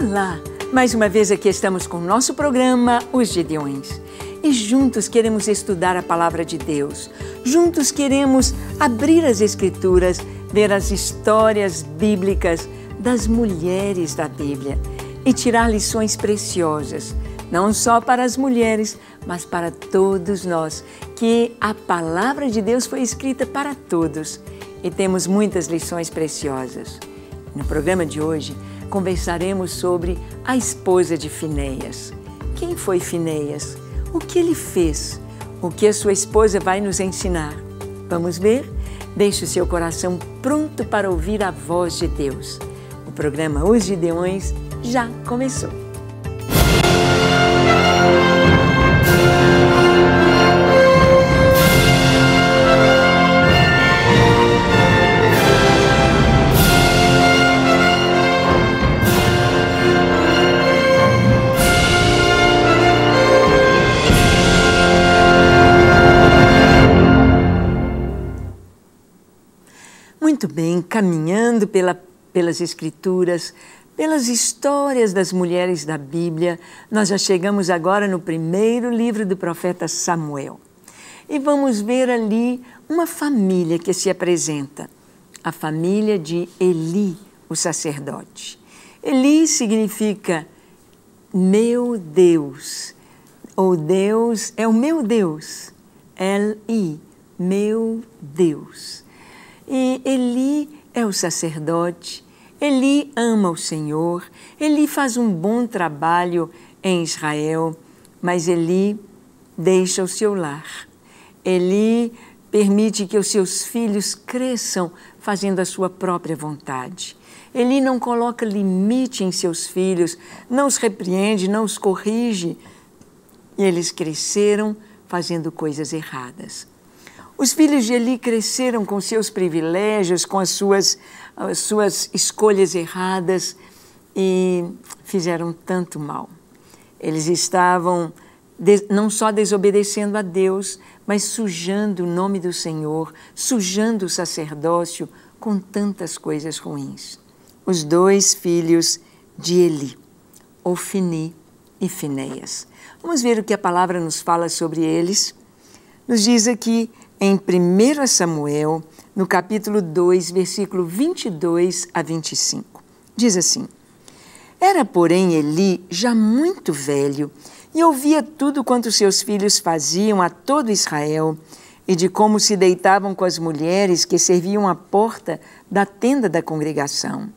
Olá! Mais uma vez aqui estamos com o nosso programa Os Gideões. E juntos queremos estudar a palavra de Deus. Juntos queremos abrir as Escrituras, ver as histórias bíblicas das mulheres da Bíblia e tirar lições preciosas, não só para as mulheres, mas para todos nós, que a palavra de Deus foi escrita para todos e temos muitas lições preciosas. No programa de hoje, conversaremos sobre a esposa de Finéias. Quem foi Finéias? O que ele fez? O que a sua esposa vai nos ensinar? Vamos ver? Deixe o seu coração pronto para ouvir a voz de Deus. O programa Os Gideões já começou. caminhando pela, pelas Escrituras, pelas histórias das mulheres da Bíblia, nós já chegamos agora no primeiro livro do profeta Samuel. E vamos ver ali uma família que se apresenta, a família de Eli, o sacerdote. Eli significa meu Deus, ou Deus é o meu Deus, Eli, meu Deus. E Eli é o sacerdote, Eli ama o Senhor, Eli faz um bom trabalho em Israel, mas Eli deixa o seu lar. Eli permite que os seus filhos cresçam fazendo a sua própria vontade. Eli não coloca limite em seus filhos, não os repreende, não os corrige. E eles cresceram fazendo coisas erradas. Os filhos de Eli cresceram com seus privilégios, com as suas, as suas escolhas erradas e fizeram tanto mal. Eles estavam não só desobedecendo a Deus, mas sujando o nome do Senhor, sujando o sacerdócio com tantas coisas ruins. Os dois filhos de Eli, Ofini e Fineias. Vamos ver o que a palavra nos fala sobre eles. Nos diz aqui em 1 Samuel, no capítulo 2, versículo 22 a 25. Diz assim: Era, porém, Eli já muito velho e ouvia tudo quanto seus filhos faziam a todo Israel e de como se deitavam com as mulheres que serviam à porta da tenda da congregação.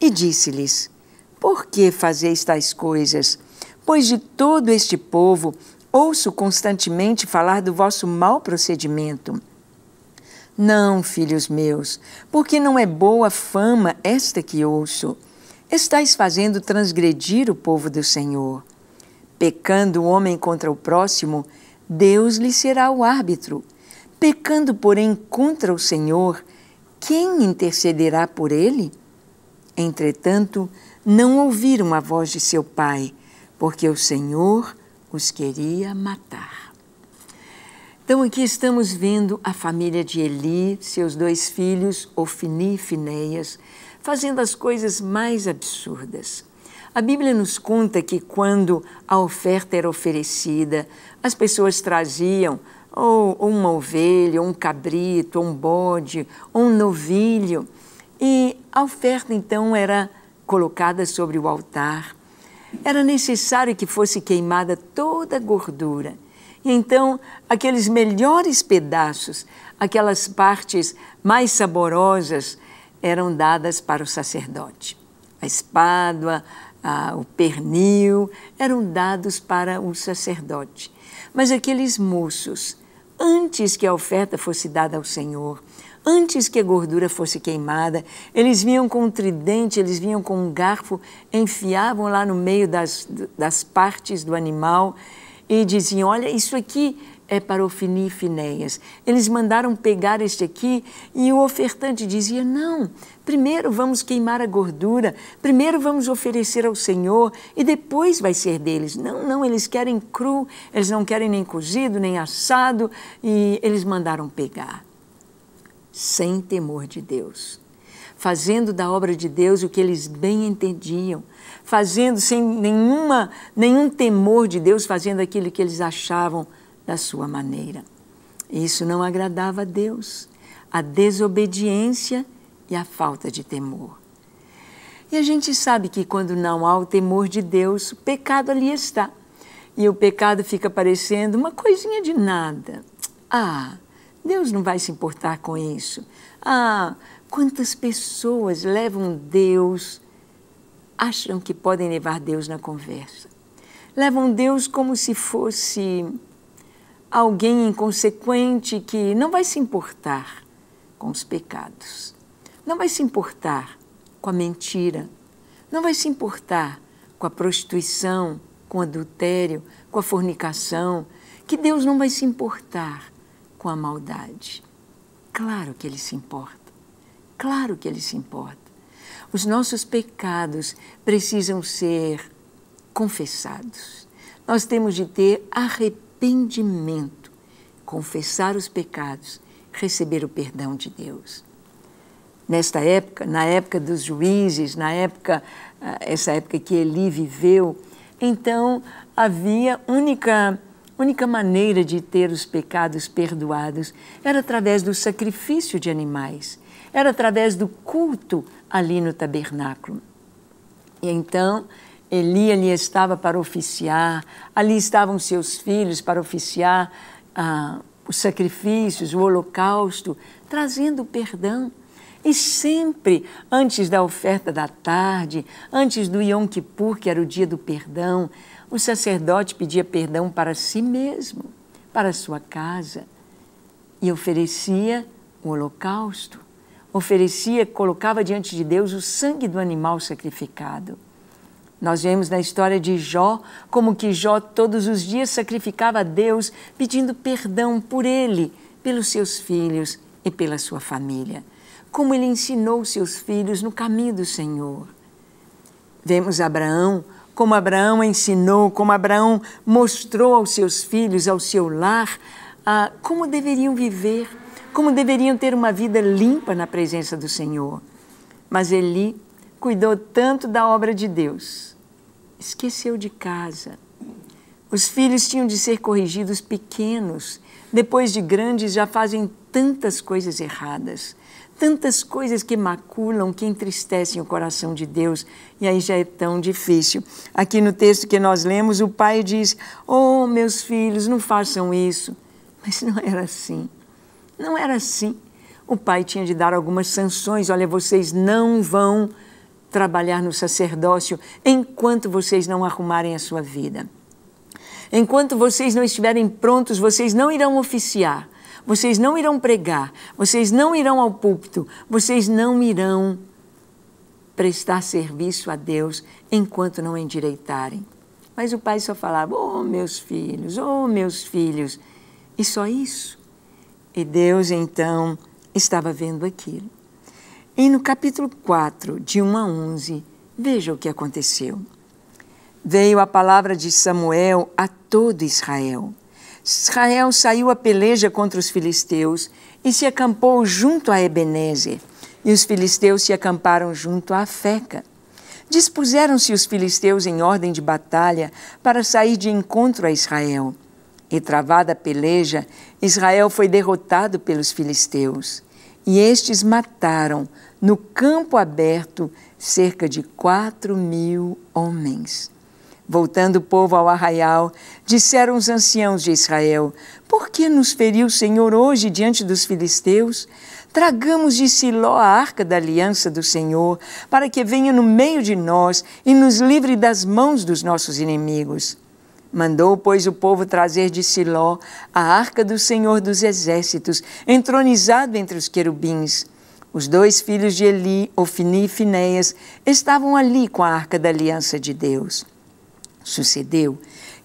E disse-lhes: Por que fazeis tais coisas? Pois de todo este povo Ouço constantemente falar do vosso mau procedimento. Não, filhos meus, porque não é boa fama esta que ouço. Estais fazendo transgredir o povo do Senhor. Pecando o homem contra o próximo, Deus lhe será o árbitro. Pecando, porém, contra o Senhor, quem intercederá por ele? Entretanto, não ouviram a voz de seu pai, porque o Senhor os queria matar. Então aqui estamos vendo a família de Eli, seus dois filhos, Ofni e Fineias, fazendo as coisas mais absurdas. A Bíblia nos conta que quando a oferta era oferecida, as pessoas traziam ou uma ovelha, ou um cabrito, ou um bode, ou um novilho, e a oferta então era colocada sobre o altar era necessário que fosse queimada toda a gordura. E então, aqueles melhores pedaços, aquelas partes mais saborosas, eram dadas para o sacerdote. A espádua, a, o pernil, eram dados para o sacerdote. Mas aqueles moços, antes que a oferta fosse dada ao Senhor, Antes que a gordura fosse queimada, eles vinham com um tridente, eles vinham com um garfo, enfiavam lá no meio das, das partes do animal e diziam: Olha, isso aqui é para Ofini e Finéias. Eles mandaram pegar este aqui e o ofertante dizia: Não, primeiro vamos queimar a gordura, primeiro vamos oferecer ao Senhor e depois vai ser deles. Não, não, eles querem cru, eles não querem nem cozido, nem assado e eles mandaram pegar sem temor de Deus, fazendo da obra de Deus o que eles bem entendiam, fazendo sem nenhuma, nenhum temor de Deus, fazendo aquilo que eles achavam da sua maneira. Isso não agradava a Deus, a desobediência e a falta de temor. E a gente sabe que quando não há o temor de Deus, o pecado ali está. E o pecado fica parecendo uma coisinha de nada. Ah, Deus não vai se importar com isso. Ah, quantas pessoas levam Deus, acham que podem levar Deus na conversa. Levam Deus como se fosse alguém inconsequente que não vai se importar com os pecados, não vai se importar com a mentira, não vai se importar com a prostituição, com o adultério, com a fornicação, que Deus não vai se importar com a maldade. Claro que ele se importa. Claro que ele se importa. Os nossos pecados precisam ser confessados. Nós temos de ter arrependimento, confessar os pecados, receber o perdão de Deus. Nesta época, na época dos juízes, na época, ah, essa época que Eli viveu, então havia única única maneira de ter os pecados perdoados era através do sacrifício de animais, era através do culto ali no tabernáculo. E então Eli ali estava para oficiar, ali estavam seus filhos para oficiar ah, os sacrifícios, o holocausto, trazendo perdão. E sempre, antes da oferta da tarde, antes do Yom Kippur, que era o dia do perdão, o sacerdote pedia perdão para si mesmo, para sua casa, e oferecia o holocausto. Oferecia, colocava diante de Deus o sangue do animal sacrificado. Nós vemos na história de Jó como que Jó todos os dias sacrificava a Deus, pedindo perdão por ele, pelos seus filhos e pela sua família. Como ele ensinou seus filhos no caminho do Senhor. Vemos Abraão como Abraão ensinou, como Abraão mostrou aos seus filhos, ao seu lar, ah, como deveriam viver, como deveriam ter uma vida limpa na presença do Senhor. Mas Eli cuidou tanto da obra de Deus, esqueceu de casa. Os filhos tinham de ser corrigidos pequenos, depois de grandes já fazem tantas coisas erradas tantas coisas que maculam, que entristecem o coração de Deus, e aí já é tão difícil. Aqui no texto que nós lemos, o pai diz: Oh, meus filhos, não façam isso. Mas não era assim. Não era assim. O pai tinha de dar algumas sanções: olha, vocês não vão trabalhar no sacerdócio enquanto vocês não arrumarem a sua vida. Enquanto vocês não estiverem prontos, vocês não irão oficiar vocês não irão pregar, vocês não irão ao púlpito, vocês não irão prestar serviço a Deus enquanto não endireitarem. Mas o pai só falava: Oh, meus filhos, oh, meus filhos, e só isso. E Deus então estava vendo aquilo. E no capítulo 4, de 1 a 11, veja o que aconteceu. Veio a palavra de Samuel a todo Israel Israel saiu a peleja contra os filisteus e se acampou junto a Ebenezer. E os filisteus se acamparam junto a Feca. Dispuseram-se os filisteus em ordem de batalha para sair de encontro a Israel. E travada a peleja, Israel foi derrotado pelos filisteus. E estes mataram, no campo aberto, cerca de quatro mil homens. Voltando o povo ao arraial, disseram os anciãos de Israel: Por que nos feriu o Senhor hoje diante dos filisteus? Tragamos de Siló a arca da aliança do Senhor, para que venha no meio de nós e nos livre das mãos dos nossos inimigos. Mandou, pois, o povo trazer de Siló a arca do Senhor dos Exércitos, entronizado entre os querubins. Os dois filhos de Eli, Ofni e Finéias, estavam ali com a arca da aliança de Deus. Sucedeu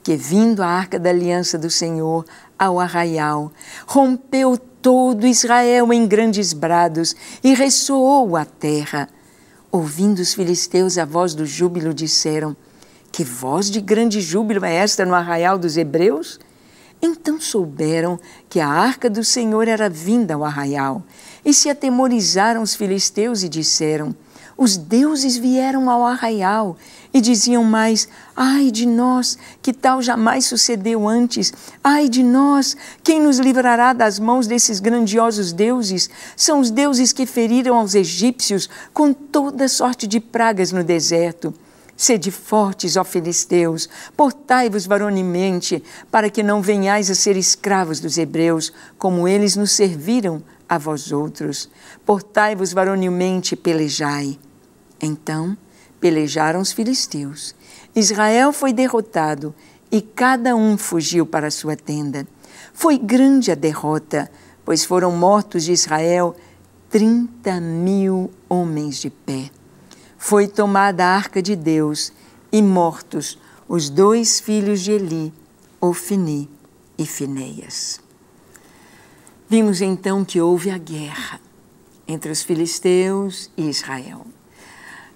que, vindo a arca da aliança do Senhor ao arraial, rompeu todo Israel em grandes brados e ressoou a terra. Ouvindo os filisteus a voz do júbilo, disseram: Que voz de grande júbilo é esta no arraial dos hebreus? Então souberam que a arca do Senhor era vinda ao arraial, e se atemorizaram os filisteus e disseram: os deuses vieram ao arraial e diziam mais: Ai de nós, que tal jamais sucedeu antes! Ai de nós, quem nos livrará das mãos desses grandiosos deuses? São os deuses que feriram aos egípcios com toda sorte de pragas no deserto. Sede fortes, ó filisteus, portai-vos varonemente, para que não venhais a ser escravos dos hebreus, como eles nos serviram a vós outros. Portai-vos varonilmente e pelejai. Então pelejaram os filisteus. Israel foi derrotado e cada um fugiu para sua tenda. Foi grande a derrota, pois foram mortos de Israel trinta mil homens de pé. Foi tomada a arca de Deus e mortos os dois filhos de Eli, Ofni e Fineias. Vimos então que houve a guerra entre os filisteus e Israel.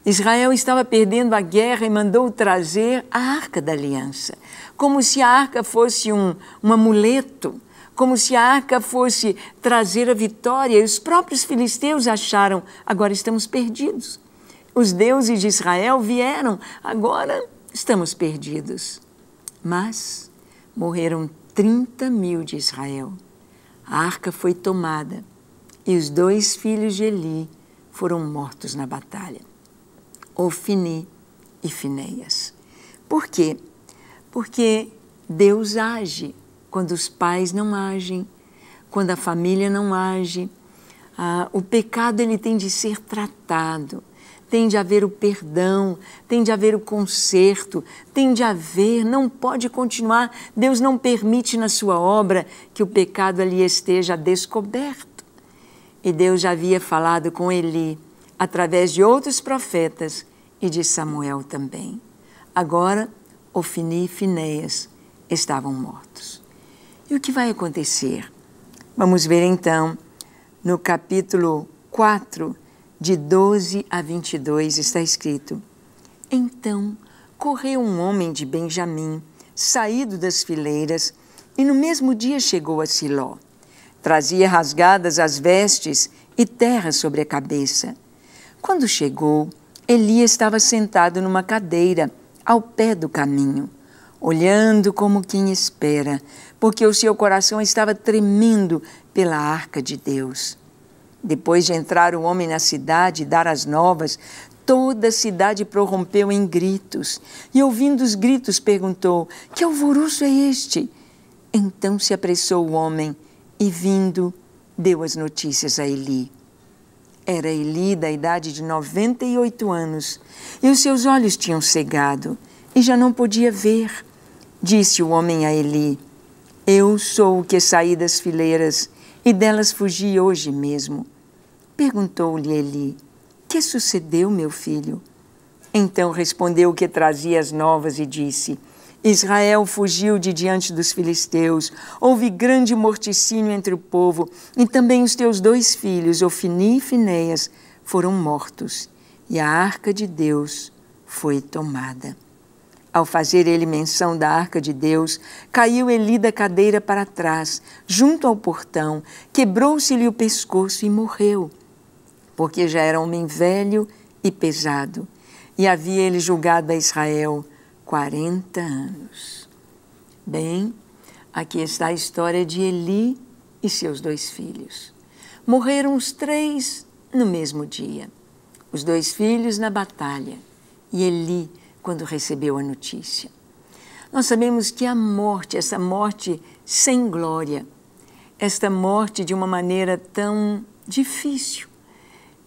Israel estava perdendo a guerra e mandou trazer a arca da aliança, como se a arca fosse um, um amuleto, como se a arca fosse trazer a vitória. E os próprios filisteus acharam: agora estamos perdidos. Os deuses de Israel vieram, agora estamos perdidos. Mas morreram 30 mil de Israel. A arca foi tomada e os dois filhos de Eli foram mortos na batalha. Ofni e Fineias. Por quê? Porque Deus age quando os pais não agem, quando a família não age. Ah, o pecado ele tem de ser tratado, tem de haver o perdão, tem de haver o conserto, tem de haver, não pode continuar. Deus não permite na sua obra que o pecado ali esteja descoberto. E Deus já havia falado com Eli através de outros profetas e de Samuel também. Agora, Ofni e Fineias estavam mortos. E o que vai acontecer? Vamos ver então no capítulo 4, de 12 a 22, está escrito: Então correu um homem de Benjamim, saído das fileiras, e no mesmo dia chegou a Siló. Trazia rasgadas as vestes e terra sobre a cabeça quando chegou, Elias estava sentado numa cadeira ao pé do caminho, olhando como quem espera, porque o seu coração estava tremendo pela arca de Deus. Depois de entrar o homem na cidade e dar as novas, toda a cidade prorrompeu em gritos. E ouvindo os gritos, perguntou: Que alvoroço é este? Então se apressou o homem e, vindo, deu as notícias a Eli. Era Eli da idade de 98 anos, e os seus olhos tinham cegado, e já não podia ver. Disse o homem a Eli: Eu sou o que saí das fileiras, e delas fugi hoje mesmo. Perguntou-lhe Eli: Que sucedeu, meu filho? Então respondeu o que trazia as novas e disse: Israel fugiu de diante dos filisteus. Houve grande morticínio entre o povo, e também os teus dois filhos, Ofni e Fineias, foram mortos, e a arca de Deus foi tomada. Ao fazer ele menção da arca de Deus, caiu Eli da cadeira para trás, junto ao portão, quebrou-se-lhe o pescoço e morreu, porque já era homem velho e pesado, e havia ele julgado a Israel 40 anos. Bem, aqui está a história de Eli e seus dois filhos. Morreram os três no mesmo dia. Os dois filhos na batalha e Eli quando recebeu a notícia. Nós sabemos que a morte, essa morte sem glória, esta morte de uma maneira tão difícil,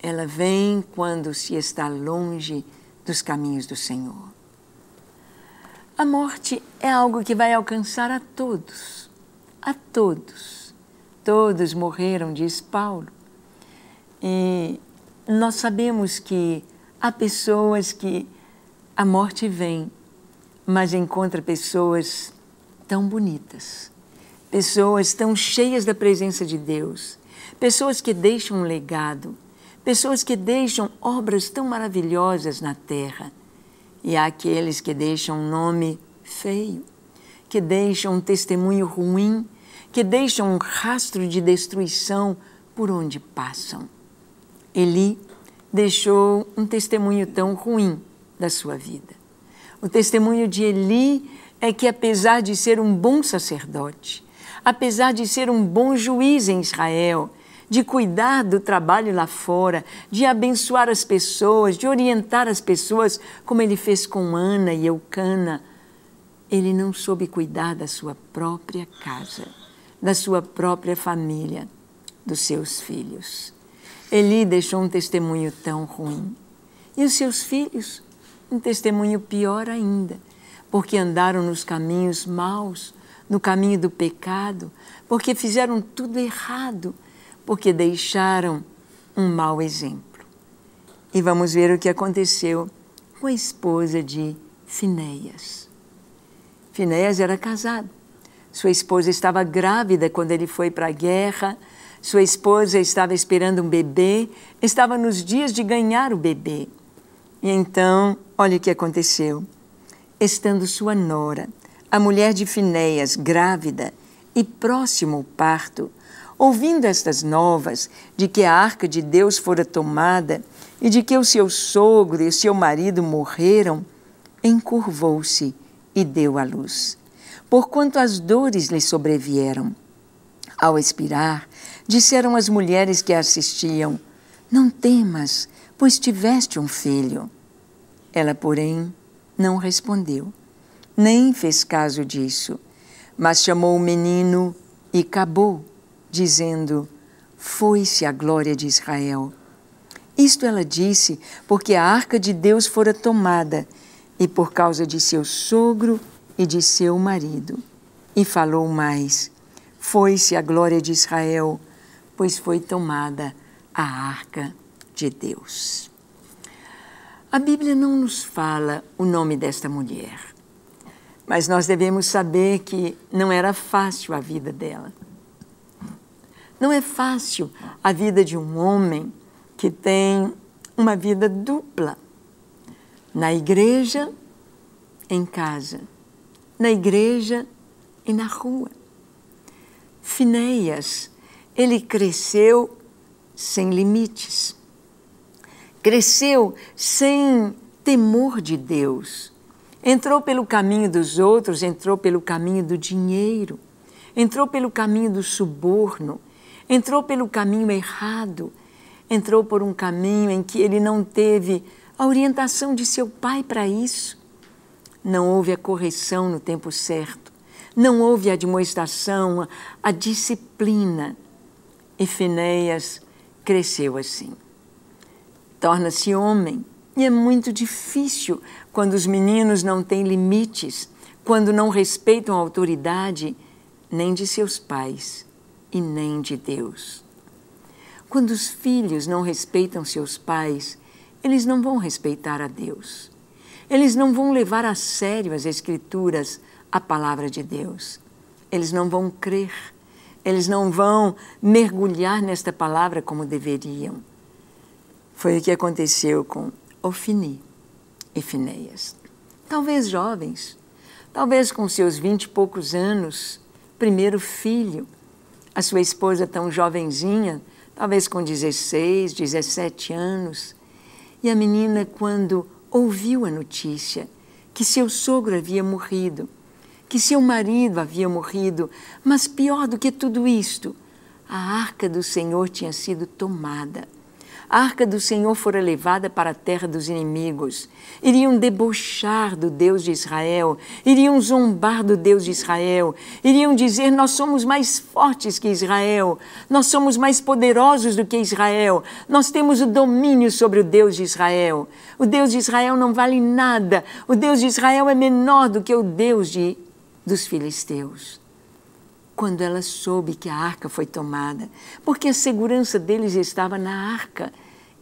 ela vem quando se está longe dos caminhos do Senhor. A morte é algo que vai alcançar a todos, a todos. Todos morreram, diz Paulo. E nós sabemos que há pessoas que a morte vem, mas encontra pessoas tão bonitas, pessoas tão cheias da presença de Deus, pessoas que deixam um legado, pessoas que deixam obras tão maravilhosas na terra e há aqueles que deixam um nome feio, que deixam um testemunho ruim, que deixam um rastro de destruição por onde passam. Eli deixou um testemunho tão ruim da sua vida. O testemunho de Eli é que, apesar de ser um bom sacerdote, apesar de ser um bom juiz em Israel, de cuidar do trabalho lá fora, de abençoar as pessoas, de orientar as pessoas, como ele fez com Ana e Eucana. Ele não soube cuidar da sua própria casa, da sua própria família, dos seus filhos. Eli deixou um testemunho tão ruim. E os seus filhos? Um testemunho pior ainda, porque andaram nos caminhos maus, no caminho do pecado, porque fizeram tudo errado porque deixaram um mau exemplo. E vamos ver o que aconteceu com a esposa de Finéias. Finéias era casado. Sua esposa estava grávida quando ele foi para a guerra. Sua esposa estava esperando um bebê, estava nos dias de ganhar o bebê. E então, olha o que aconteceu. Estando sua nora, a mulher de Finéias, grávida e próximo ao parto, Ouvindo estas novas, de que a arca de Deus fora tomada e de que o seu sogro e o seu marido morreram, encurvou-se e deu à luz, porquanto as dores lhe sobrevieram. Ao expirar, disseram as mulheres que a assistiam: Não temas, pois tiveste um filho. Ela, porém, não respondeu, nem fez caso disso, mas chamou o menino e acabou dizendo: Foi-se a glória de Israel. Isto ela disse porque a arca de Deus fora tomada, e por causa de seu sogro e de seu marido. E falou mais: Foi-se a glória de Israel, pois foi tomada a arca de Deus. A Bíblia não nos fala o nome desta mulher, mas nós devemos saber que não era fácil a vida dela. Não é fácil a vida de um homem que tem uma vida dupla. Na igreja, em casa. Na igreja e na rua. Fineias, ele cresceu sem limites. Cresceu sem temor de Deus. Entrou pelo caminho dos outros, entrou pelo caminho do dinheiro, entrou pelo caminho do suborno entrou pelo caminho errado, entrou por um caminho em que ele não teve a orientação de seu pai para isso. Não houve a correção no tempo certo, não houve a admoestação, a disciplina. E Finéias cresceu assim. Torna-se homem. E é muito difícil quando os meninos não têm limites, quando não respeitam a autoridade nem de seus pais e nem de Deus. Quando os filhos não respeitam seus pais, eles não vão respeitar a Deus. Eles não vão levar a sério as Escrituras, a palavra de Deus. Eles não vão crer. Eles não vão mergulhar nesta palavra como deveriam. Foi o que aconteceu com Ofini e Fineias. Talvez jovens, talvez com seus vinte e poucos anos, primeiro filho, a sua esposa tão jovenzinha, talvez com 16, 17 anos. E a menina, quando ouviu a notícia que seu sogro havia morrido, que seu marido havia morrido, mas pior do que tudo isto, a arca do Senhor tinha sido tomada a arca do Senhor fora levada para a terra dos inimigos. Iriam debochar do Deus de Israel, iriam zombar do Deus de Israel, iriam dizer: Nós somos mais fortes que Israel, nós somos mais poderosos do que Israel, nós temos o domínio sobre o Deus de Israel. O Deus de Israel não vale nada, o Deus de Israel é menor do que o Deus de, dos filisteus quando ela soube que a arca foi tomada, porque a segurança deles estava na arca,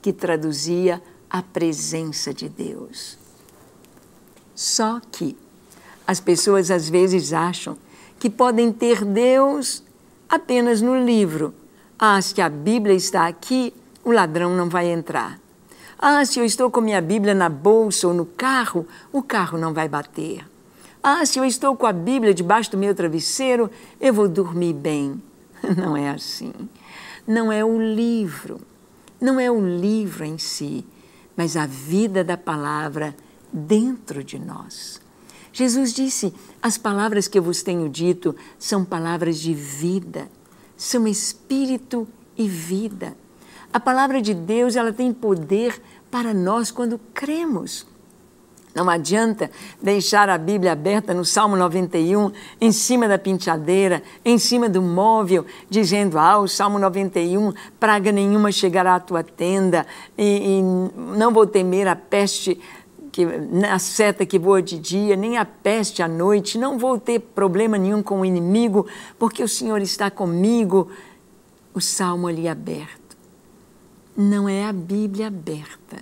que traduzia a presença de Deus. Só que as pessoas às vezes acham que podem ter Deus apenas no livro. Ah, se a Bíblia está aqui, o ladrão não vai entrar. Ah, se eu estou com minha Bíblia na bolsa ou no carro, o carro não vai bater. Ah, se eu estou com a Bíblia debaixo do meu travesseiro, eu vou dormir bem. Não é assim. Não é o livro. Não é o livro em si, mas a vida da palavra dentro de nós. Jesus disse: As palavras que eu vos tenho dito são palavras de vida, são espírito e vida. A palavra de Deus ela tem poder para nós quando cremos. Não adianta deixar a Bíblia aberta no Salmo 91, em cima da penteadeira, em cima do móvel, dizendo: Ah, o Salmo 91, praga nenhuma chegará à tua tenda, e, e não vou temer a peste. Que, a seta que voa de dia, nem a peste à noite, não vou ter problema nenhum com o inimigo, porque o Senhor está comigo. O salmo ali aberto. Não é a Bíblia aberta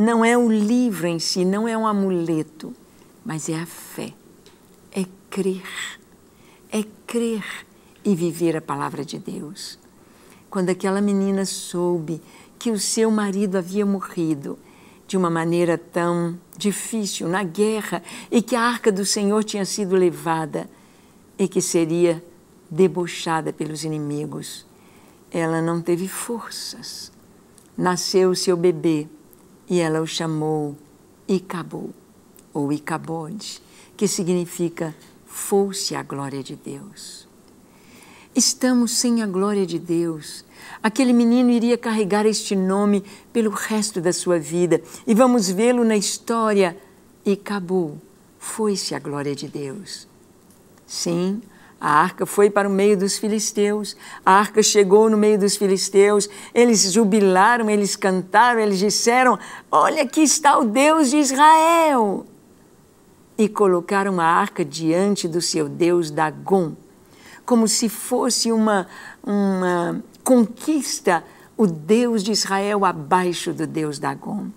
não é o livro em si, não é um amuleto, mas é a fé. É crer. É crer e viver a palavra de Deus. Quando aquela menina soube que o seu marido havia morrido de uma maneira tão difícil, na guerra, e que a arca do Senhor tinha sido levada e que seria debochada pelos inimigos, ela não teve forças. Nasceu seu bebê e ela o chamou Icabou, ou Icabode, que significa fosse a glória de Deus. Estamos sem a glória de Deus. Aquele menino iria carregar este nome pelo resto da sua vida e vamos vê-lo na história. Icabou, foi-se a glória de Deus. Sim, a arca foi para o meio dos filisteus, a arca chegou no meio dos filisteus, eles jubilaram, eles cantaram, eles disseram: Olha, aqui está o Deus de Israel! E colocaram a arca diante do seu Deus Dagom, como se fosse uma, uma conquista, o Deus de Israel abaixo do Deus Dagom.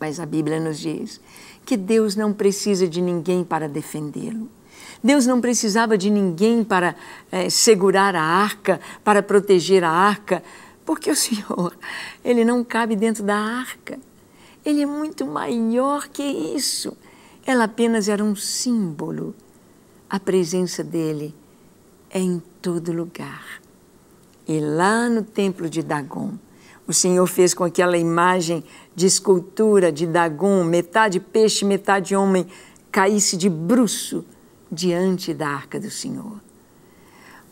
Mas a Bíblia nos diz que Deus não precisa de ninguém para defendê-lo. Deus não precisava de ninguém para é, segurar a arca, para proteger a arca, porque o Senhor, ele não cabe dentro da arca. Ele é muito maior que isso. Ela apenas era um símbolo. A presença dele é em todo lugar. E lá no templo de Dagon, o Senhor fez com aquela imagem de escultura de Dagon, metade peixe, metade homem, caísse de bruço diante da arca do Senhor.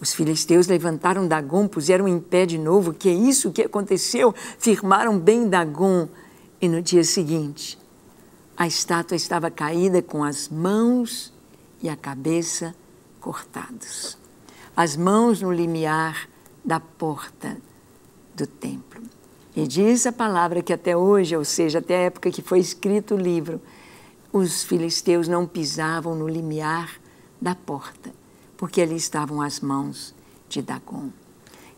Os filisteus levantaram Dagom, puseram em pé de novo, que é isso que aconteceu, firmaram bem Dagom. E no dia seguinte, a estátua estava caída com as mãos e a cabeça cortados. As mãos no limiar da porta do templo. E diz a palavra que até hoje, ou seja, até a época que foi escrito o livro, os filisteus não pisavam no limiar da porta, porque ali estavam as mãos de Dagon.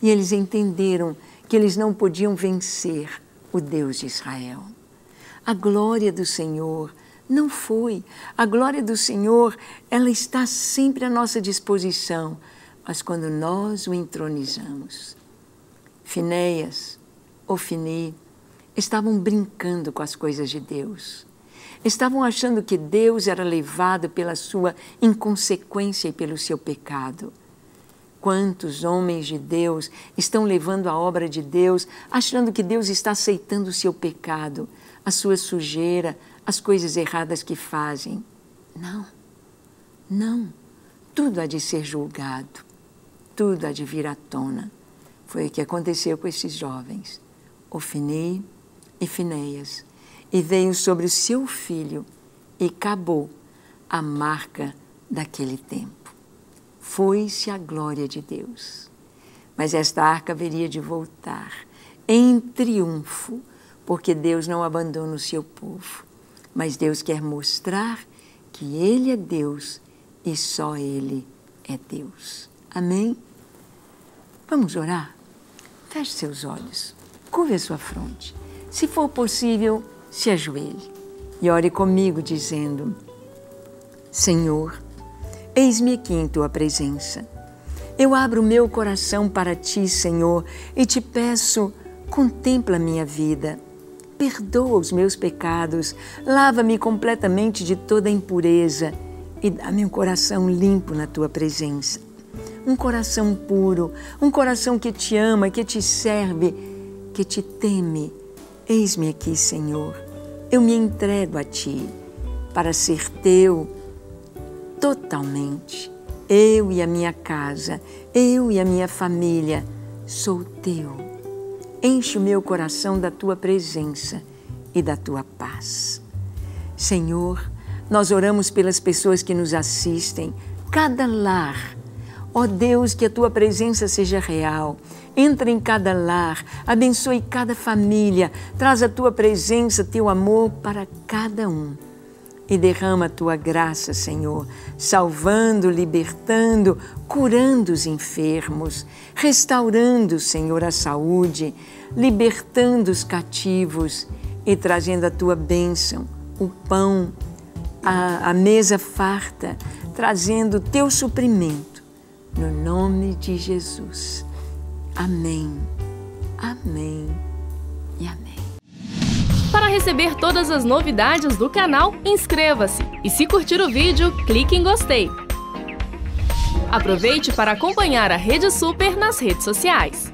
E eles entenderam que eles não podiam vencer o Deus de Israel. A glória do Senhor não foi. A glória do Senhor, ela está sempre à nossa disposição, mas quando nós o entronizamos. Finéias, Ofini, estavam brincando com as coisas de Deus. Estavam achando que Deus era levado pela sua inconsequência e pelo seu pecado. Quantos homens de Deus estão levando a obra de Deus, achando que Deus está aceitando o seu pecado, a sua sujeira, as coisas erradas que fazem? Não, não. Tudo há de ser julgado, tudo há de vir à tona. Foi o que aconteceu com esses jovens, Ofini e Fineias e veio sobre o seu filho e acabou a marca daquele tempo. Foi-se a glória de Deus. Mas esta arca haveria de voltar em triunfo, porque Deus não abandona o seu povo. Mas Deus quer mostrar que Ele é Deus e só Ele é Deus. Amém? Vamos orar? Feche seus olhos, curve a sua fronte. Se for possível, se ajoelhe e ore comigo, dizendo: Senhor, eis-me aqui em tua presença. Eu abro meu coração para ti, Senhor, e te peço: contempla minha vida. Perdoa os meus pecados, lava-me completamente de toda impureza e dá-me um coração limpo na tua presença. Um coração puro, um coração que te ama, que te serve, que te teme. Eis-me aqui, Senhor. Eu me entrego a Ti para ser Teu totalmente. Eu e a minha casa, eu e a minha família, sou Teu. Enche o meu coração da Tua presença e da Tua paz. Senhor, nós oramos pelas pessoas que nos assistem, cada lar. Ó oh Deus, que a Tua presença seja real Entra em cada lar, abençoe cada família, traz a tua presença, teu amor para cada um. E derrama a tua graça, Senhor, salvando, libertando, curando os enfermos, restaurando, Senhor, a saúde, libertando os cativos e trazendo a tua bênção, o pão, a, a mesa farta, trazendo o teu suprimento, no nome de Jesus. Amém, amém e amém. Para receber todas as novidades do canal, inscreva-se e se curtir o vídeo, clique em gostei. Aproveite para acompanhar a Rede Super nas redes sociais.